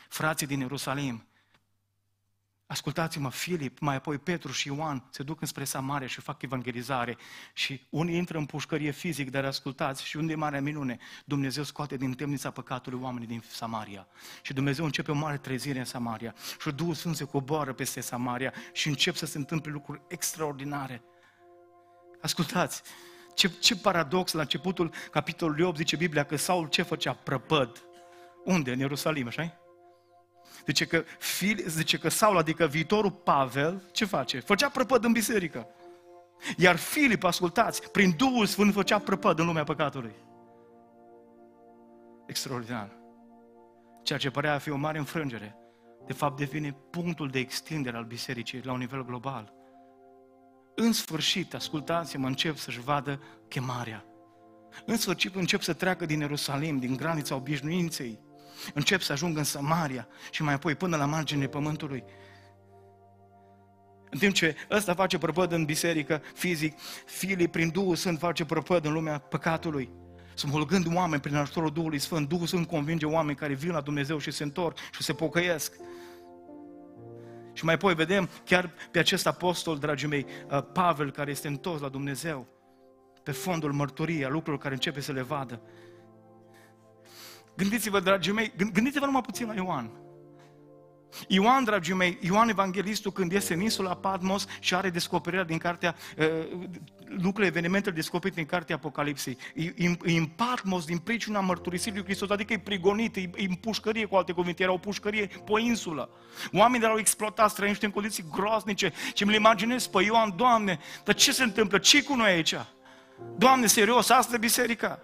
frații din Ierusalim Ascultați-mă, Filip, mai apoi Petru și Ioan se duc înspre Samaria și fac evangelizare și unii intră în pușcărie fizic, dar ascultați și unde e marea minune, Dumnezeu scoate din temnița păcatului oamenii din Samaria. Și Dumnezeu începe o mare trezire în Samaria și Duhul Sfânt se coboară peste Samaria și încep să se întâmple lucruri extraordinare. Ascultați, ce, ce paradox la începutul capitolului 8 zice Biblia că Saul ce făcea? Prăpăd. Unde? În Ierusalim, așa Zice că, fil, zice că Saul, adică viitorul Pavel, ce face? Făcea prăpăd în biserică. Iar Filip, ascultați, prin Duhul Sfânt făcea prăpăd în lumea păcatului. Extraordinar. Ceea ce părea a fi o mare înfrângere, de fapt devine punctul de extindere al bisericii la un nivel global. În sfârșit, ascultați-mă, încep să-și vadă chemarea. În sfârșit încep să treacă din Ierusalim, din granița obișnuinței, încep să ajung în Samaria și mai apoi până la marginea pământului. În timp ce ăsta face prăpăd în biserică, fizic, Filii prin Duhul Sfânt face prăpăd în lumea păcatului. Smulgând oameni prin ajutorul Duhului Sfânt, Duhul Sfânt convinge oameni care vin la Dumnezeu și se întorc și se pocăiesc. Și mai apoi vedem chiar pe acest apostol, dragii mei, uh, Pavel, care este întors la Dumnezeu, pe fondul mărturiei a lucrurilor care începe să le vadă. Gândiți-vă, dragii mei, gândiți-vă numai puțin la Ioan. Ioan, dragii mei, Ioan Evanghelistul, când iese în insula Patmos și are descoperirea din cartea, eh, lucrurile, evenimentele descoperite din cartea Apocalipsei, e în Patmos din pricina mărturisirii lui Hristos, adică e prigonit, e în pușcărie, cu alte cuvinte, era o pușcărie pe o insulă. Oamenii erau exploatați, trăiește în condiții groaznice și îmi imaginez pe Ioan, Doamne, dar ce se întâmplă? ce cu noi aici? Doamne, serios, asta e biserica.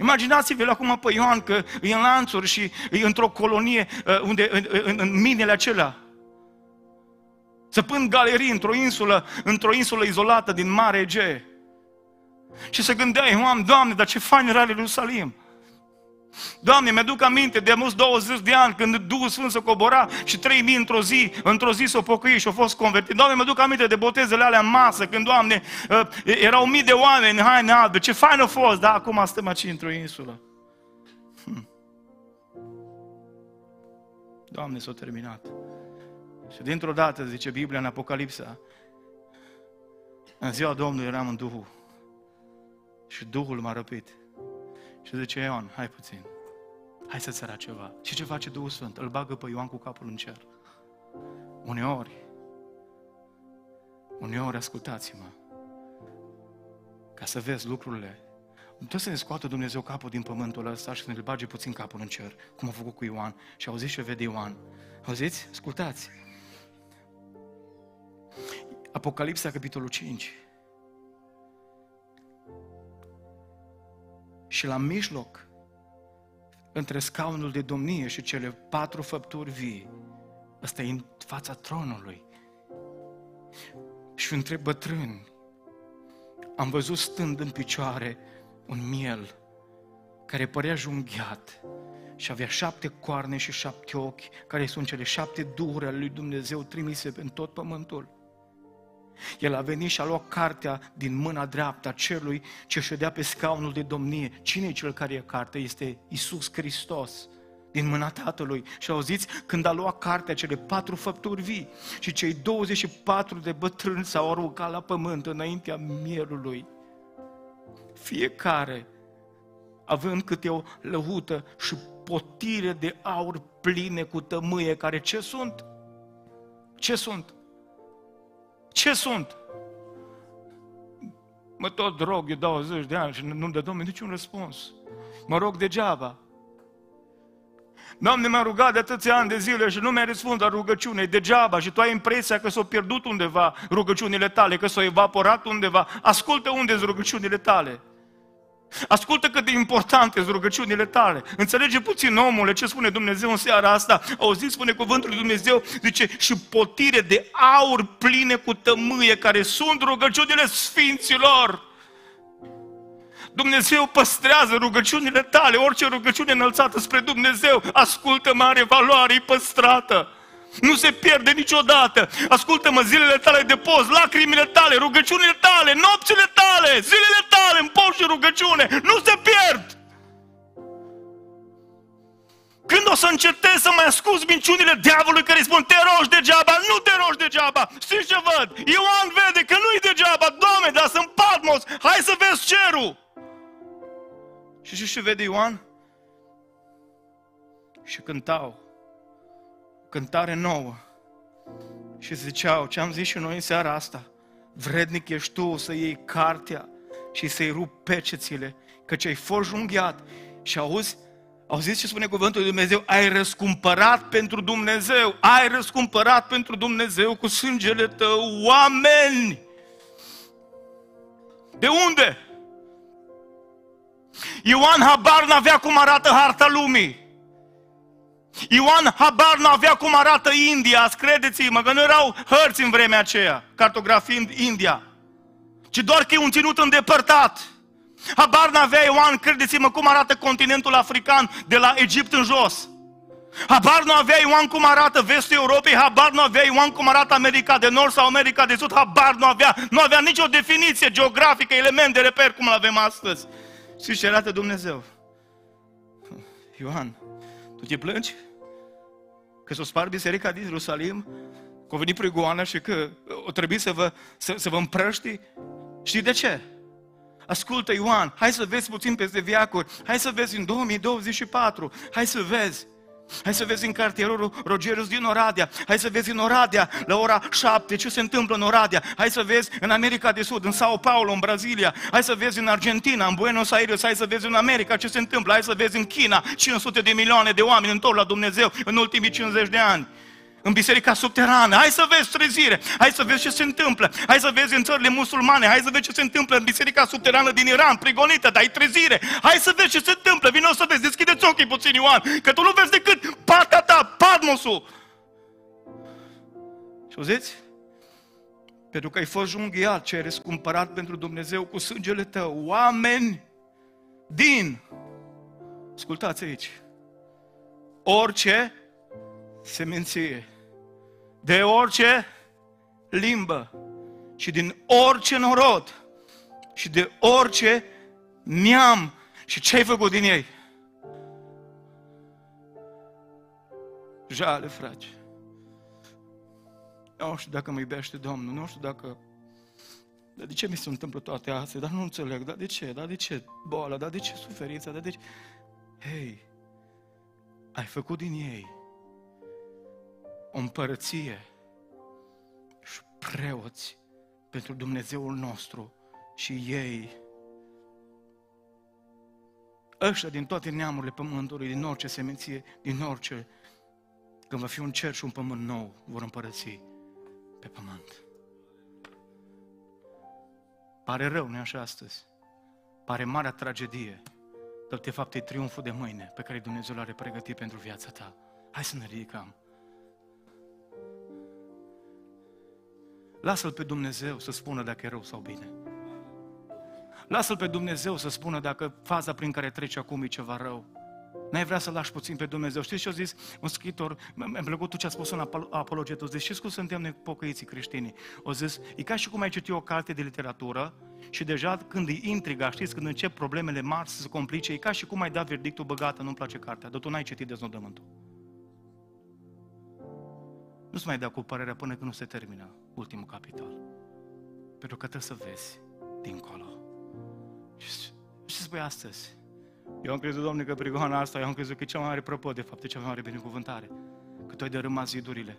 Imaginați-vă acum pe Ioan că e în lanțuri și e într-o colonie uh, unde, în, în, în minele acelea. Săpând galerii într-o insulă, într-o insulă izolată din Mare Ege. Și se gândea Ioan, Doamne, dar ce fain era Ierusalim! Doamne, mi-aduc aminte de mulți 20 de ani când Duhul Sfânt a cobora și 3000 într-o zi, într-o zi s-o pocăi și au fost convertit. Doamne, mi-aduc aminte de botezele alea în masă, când, Doamne, uh, erau mii de oameni în haine albe. Ce fain a fost, da, acum stăm aici într-o insulă. Hm. Doamne, s-a terminat. Și dintr-o dată, zice Biblia în Apocalipsa, în ziua Domnului eram în Duhul. Și Duhul m-a răpit. Și zice, Ioan, hai puțin, hai să-ți arăt ceva. Și ce face Duhul Sfânt? Îl bagă pe Ioan cu capul în cer. Uneori, uneori, ascultați-mă, ca să vezi lucrurile, trebuie să ne scoată Dumnezeu capul din pământul ăsta și să ne bage puțin capul în cer, cum a făcut cu Ioan. Și auziți ce vede Ioan. Auziți? Ascultați! Apocalipsa, capitolul 5. și la mijloc, între scaunul de domnie și cele patru făpturi vii, ăsta e în fața tronului. Și între bătrâni, am văzut stând în picioare un miel care părea junghiat și avea șapte coarne și șapte ochi, care sunt cele șapte dure ale lui Dumnezeu trimise în tot pământul. El a venit și a luat cartea din mâna dreaptă a celui ce ședea pe scaunul de domnie. Cine e cel care e cartea? Este Isus Hristos din mâna Tatălui. Și auziți, când a luat cartea, cele patru făpturi vii și cei 24 de bătrâni s-au aruncat la pământ înaintea mielului. Fiecare având câte o lăhută și potire de aur pline cu tămâie, care ce sunt? Ce sunt? Ce sunt? Mă tot drog, eu 20 de ani și nu-mi dă Domnul niciun răspuns. Mă rog degeaba. Doamne, m-a rugat de atâția ani de zile și nu mi-a răspuns la rugăciune, degeaba și tu ai impresia că s-au pierdut undeva rugăciunile tale, că s-au evaporat undeva. Ascultă unde sunt rugăciunile tale. Ascultă cât de importante sunt rugăciunile tale. Înțelege puțin omule ce spune Dumnezeu în seara asta. Auziți, spune cuvântul lui Dumnezeu, zice, și potire de aur pline cu tămâie, care sunt rugăciunile sfinților. Dumnezeu păstrează rugăciunile tale, orice rugăciune înălțată spre Dumnezeu, ascultă mare valoare, e păstrată. Nu se pierde niciodată. Ascultă-mă, zilele tale de post, lacrimile tale, rugăciunile tale, nopțile tale, zilele tale, în post și rugăciune. Nu se pierd! Când o să încetezi să mai ascult minciunile diavolului care îi spun te rogi degeaba, nu te rogi degeaba. știi ce văd? Ioan vede că nu-i degeaba. Doamne, dar sunt Patmos, hai să vezi cerul. Și ce vede Ioan? Și cântau cântare nouă și ziceau, ce am zis și noi în seara asta, vrednic ești tu să iei cartea și să-i rup pecețile, căci ai fost junghiat și auzi, zis ce spune cuvântul lui Dumnezeu? Ai răscumpărat pentru Dumnezeu, ai răscumpărat pentru Dumnezeu cu sângele tău oameni. De unde? Ioan habar n-avea cum arată harta lumii. Ioan habar n-avea cum arată India, credeți-mă că nu erau hărți în vremea aceea, cartografind India, ci doar că e un ținut îndepărtat. Habar n-avea Ioan, credeți-mă, cum arată continentul african de la Egipt în jos. Habar nu avea Ioan cum arată vestul Europei, habar nu avea Ioan cum arată America de Nord sau America de Sud, habar nu avea, nu avea nicio definiție geografică, element de reper cum îl avem astăzi. Și ce arată Dumnezeu? Ioan, tu te plângi? că s-o spart biserica din Ierusalim, că a venit prigoană și că o trebuie să vă, să, să vă împrăști. Știi de ce? Ascultă Ioan, hai să vezi puțin peste viacuri, hai să vezi în 2024, hai să vezi Hai să vezi în cartierul Rogerius din Oradea. Hai să vezi în Oradea, la ora 7, ce se întâmplă în Oradea. Hai să vezi în America de Sud, în Sao Paulo, în Brazilia. Hai să vezi în Argentina, în Buenos Aires. Hai să vezi în America ce se întâmplă. Hai să vezi în China, 500 de milioane de oameni întorc la Dumnezeu în ultimii 50 de ani în biserica subterană, hai să vezi trezire, hai să vezi ce se întâmplă, hai să vezi în țările musulmane, hai să vezi ce se întâmplă în biserica subterană din Iran, prigonită, dai trezire, hai să vezi ce se întâmplă, vino să vezi, deschideți ochii puțin Ioan, că tu nu vezi decât partea ta, Padmosul. Și auziți? Pentru că ai fost junghiat ce ai răscumpărat pentru Dumnezeu cu sângele tău, oameni din, ascultați aici, orice seminție, de orice limbă și din orice norod și de orice neam. Și ce ai făcut din ei? Jale, frate. Nu știu dacă mă iubește Domnul, nu știu dacă... Dar de ce mi se întâmplă toate astea? Dar nu înțeleg, dar de ce? Dar de ce boala? Dar de ce suferința? Dar de ce... Hei, ai făcut din ei o împărăție și preoți pentru Dumnezeul nostru și ei. Ăștia din toate neamurile pământului, din orice seminție, din orice, când va fi un cer și un pământ nou, vor împărăți pe pământ. Pare rău, nu așa astăzi? Pare marea tragedie, dar de fapt e triumful de mâine pe care Dumnezeu l-are pregătit pentru viața ta. Hai să ne ridicăm. Lasă-L pe Dumnezeu să spună dacă e rău sau bine. Lasă-L pe Dumnezeu să spună dacă faza prin care trece acum e ceva rău. N-ai vrea să lași puțin pe Dumnezeu. Știți ce a zis un scriitor? Mi-a plăcut ce a spus un apologet. A zis, știți cum suntem noi pocăiții creștini? O zis, e ca și cum ai citit o carte de literatură și deja când e intriga, știți, când încep problemele mari să se complice, e ca și cum ai dat verdictul băgată, nu-mi place cartea, dar tu n-ai citit deznodământul. Nu-ți mai dea cu părerea până când nu se termină ultimul capitol. Pentru că trebuie să vezi dincolo. Și, spui astăzi, eu am crezut, Doamne, că prigoana asta, eu am crezut că e cea mai mare propo, de fapt, e cea mai mare binecuvântare. Că Tu ai dărâmat zidurile.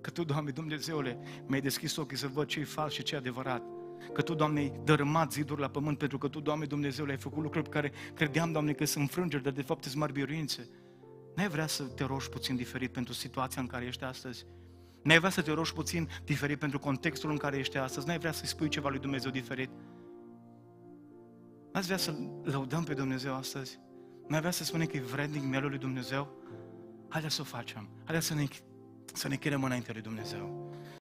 Că Tu, Doamne, Dumnezeule, mi-ai deschis ochii să văd ce e fals și ce e adevărat. Că Tu, Doamne, ai dărâmat ziduri la pământ pentru că Tu, Doamne, Dumnezeule, ai făcut lucruri pe care credeam, Doamne, că sunt frângeri, dar de fapt sunt mari biruințe. N-ai vrea să te rogi puțin diferit pentru situația în care ești astăzi? N-ai vrea să te rogi puțin diferit pentru contextul în care ești astăzi? N-ai vrea să-i spui ceva lui Dumnezeu diferit? N-ați vrea să lăudăm pe Dumnezeu astăzi? N-ai vrea să spunem că e vrednic mielul lui Dumnezeu? Haideți să o facem. Haideți să ne, să ne chirem înainte lui Dumnezeu.